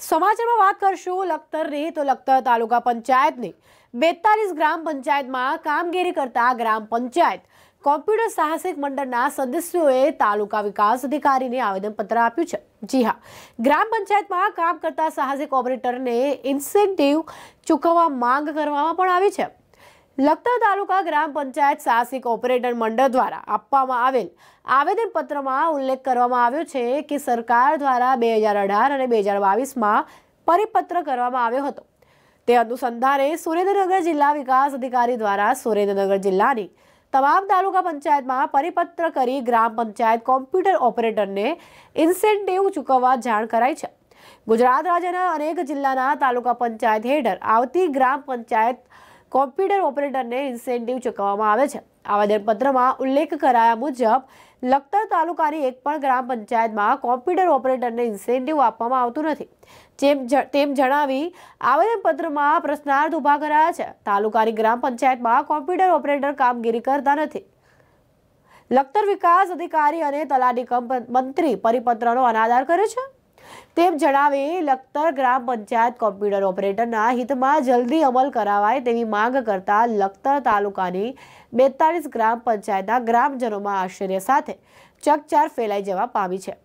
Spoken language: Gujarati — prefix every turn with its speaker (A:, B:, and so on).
A: સમાચારમાં વાત કરશું લખતરની તો લખતર તાલુકા પંચાયતની બેતાલીસ ગ્રામ પંચાયતમાં કામગીરી કરતા ગ્રામ પંચાયત કોમ્પ્યુટર સાહસિક મંડળના સદસ્યોએ તાલુકા વિકાસ અધિકારીને આવેદનપત્ર આપ્યું છે જી હા ગ્રામ પંચાયતમાં કામ કરતા સાહસિક ઓપરેટરને ઇન્સેન્ટિવ ચૂકવવા માંગ કરવામાં પણ આવી છે લખતર તાલુકા ગ્રામ પંચાયત સાહસિક ઓપરેટર મંડળ દ્વારા આપવામાં આવેલ આવેદનપત્રમાં ઉલ્લેખ કરવામાં આવ્યો છે કે સરકાર દ્વારા બે હજાર અઢાર અને બે હજાર બાવીસમાં પરિપત્ર કરવામાં આવ્યો હતો તે અનુસંધાને સુરેન્દ્રનગર જિલ્લા વિકાસ અધિકારી દ્વારા સુરેન્દ્રનગર જિલ્લાની તમામ તાલુકા પંચાયતમાં પરિપત્ર કરી ગ્રામ પંચાયત કોમ્પ્યુટર ઓપરેટરને ઇન્સેન્ટિવ ચૂકવવા જાણ કરાઈ છે ગુજરાત રાજ્યના અનેક જિલ્લાના તાલુકા પંચાયત હેઠળ આવતી ગ્રામ પંચાયત કોમ્પ્યુટર ઓપરેટરને ઇન્સેન્ટિવ ચૂકવવામાં આવે છે આવેદનપત્રમાં ઉલ્લેખ કરાયા મુજબ લખતર તાલુકાની એક પણ ગ્રામ પંચાયતમાં કોમ્પ્યુટર ઓપરેટરને ઇન્સેન્ટિવ આપવામાં આવતું નથી જેમ તેમ જણાવી આવેદનપત્રમાં પ્રશ્નાર્થ ઊભા કરાયા છે તાલુકાની ગ્રામ પંચાયતમાં કોમ્પ્યુટર ઓપરેટર કામગીરી કરતા નથી લખતર વિકાસ અધિકારી અને તલાટી મંત્રી પરિપત્રનો અનાદાર કરે છે તેમ જણાવી લખતર ગ્રામ પંચાયત કોમ્પ્યુટર ઓપરેટરના હિતમાં જલ્દી અમલ કરાવાય તેવી માંગ કરતા લખતર તાલુકાની બેતાલીસ ગ્રામ પંચાયતના ગ્રામજનોમાં આશ્ચર્ય સાથે ચકચાર ફેલાઈ જવા પામી છે